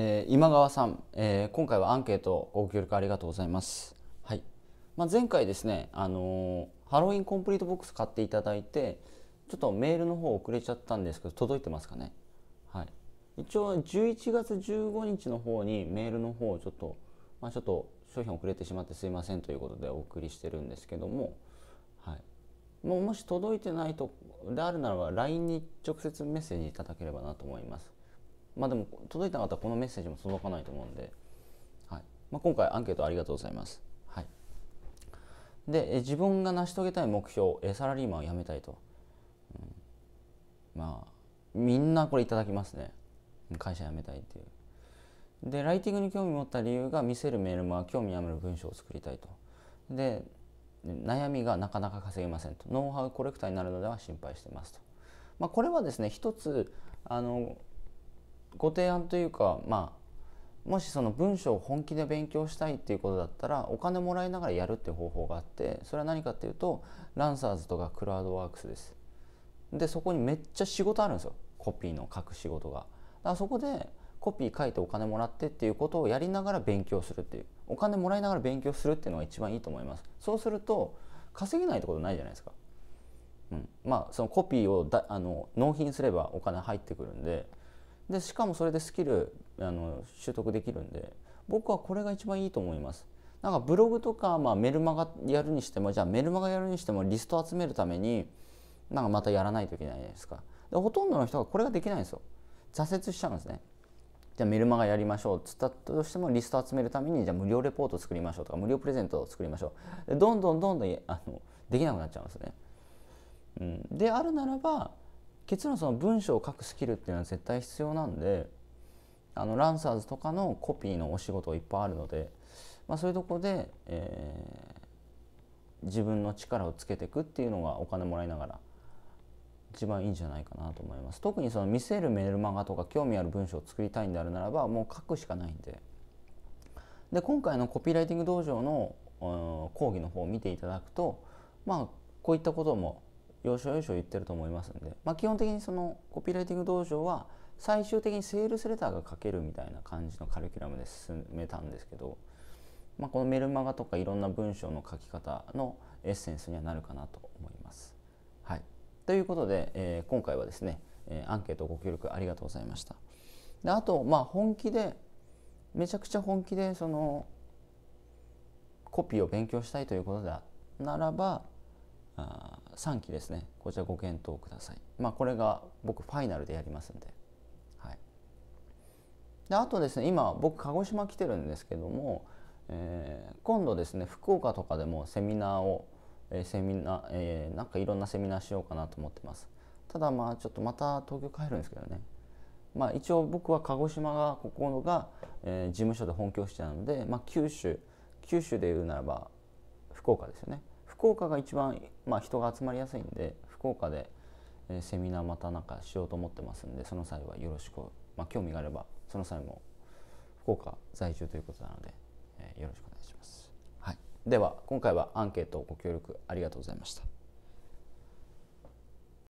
えー、今川さん、えー、今回はアンケートご協力ありがとうございます。はいまあ、前回ですね、あのー、ハロウィンコンプリートボックス買っていただいてちょっとメールの方遅れちゃったんですけど届いてますかね、はい、一応11月15日の方にメールの方をちょっと、まあ、ちょっと商品遅れてしまってすいませんということでお送りしてるんですけども、はい、もうもし届いてないとであるならば LINE に直接メッセージいただければなと思います。まあでも届いた方はこのメッセージも届かないと思うんで、はいまあ、今回アンケートありがとうございます。はい、で自分が成し遂げたい目標サラリーマンを辞めたいと、うん、まあみんなこれいただきますね会社辞めたいっていう。でライティングに興味を持った理由が見せるメールマ興味ある文章を作りたいと。で悩みがなかなか稼げませんとノウハウコレクターになるのでは心配してますと、まあ、これはですね一つあのご提案というかまあもしその文章を本気で勉強したいっていうことだったらお金もらいながらやるっていう方法があってそれは何かっていうとランサーズとかクラウドワークスですでそこにめっちゃ仕事あるんですよコピーの書く仕事がだからそこでコピー書いてお金もらってっていうことをやりながら勉強するっていうお金もらいながら勉強するっていうのが一番いいと思いますそうすると稼げないってことないじゃないですか、うん、まあそのコピーをだあの納品すればお金入ってくるんででしかもそれでスキルあの習得できるんで僕はこれが一番いいと思います。なんかブログとか、まあ、メルマガやるにしてもじゃあメルマガやるにしてもリスト集めるためになんかまたやらないといけないじゃないですかでほとんどの人がこれができないんですよ挫折しちゃうんですねじゃあメルマガやりましょうっつったとしてもリスト集めるためにじゃあ無料レポート作りましょうとか無料プレゼントを作りましょうどんどんどんどんあのできなくなっちゃうんですね、うん、であるならば結論その文章を書くスキルっていうのは絶対必要なんであのランサーズとかのコピーのお仕事いっぱいあるので、まあ、そういうとこで、えー、自分の力をつけていくっていうのがお金もらいながら一番いいんじゃないかなと思います特にその見せるメールマガとか興味ある文章を作りたいんであるならばもう書くしかないんでで今回のコピーライティング道場の講義の方を見ていただくとまあこういったことも要所要所言ってると思いますんで、まあ、基本的にそのコピーライティング道場は最終的にセールスレターが書けるみたいな感じのカリキュラムで進めたんですけど、まあ、このメルマガとかいろんな文章の書き方のエッセンスにはなるかなと思います。はい、ということで、えー、今回はですね、えー、アンケートご協力ありがとうございました。であと、まあ、本気でめちゃくちゃ本気でそのコピーを勉強したいということでならばあ3期ですねこちらご検討くださいまあこれが僕ファイナルでやりますんではいであとですね今僕鹿児島来てるんですけども、えー、今度ですね福岡とかでもセミナーを、えー、セミナー、えー、なんかいろんなセミナーしようかなと思ってますただまあちょっとまた東京帰るんですけどねまあ一応僕は鹿児島がここが、えー、事務所で本拠地なので、まあ、九州九州で言うならば福岡ですよね福岡が一番、まあ、人が集まりやすいんで福岡で、えー、セミナーまたなんかしようと思ってますんでその際はよろしく、まあ、興味があればその際も福岡在住ということなので、えー、よろしくお願いします。はい、では今回はアンケートをご協力ありがとうございました。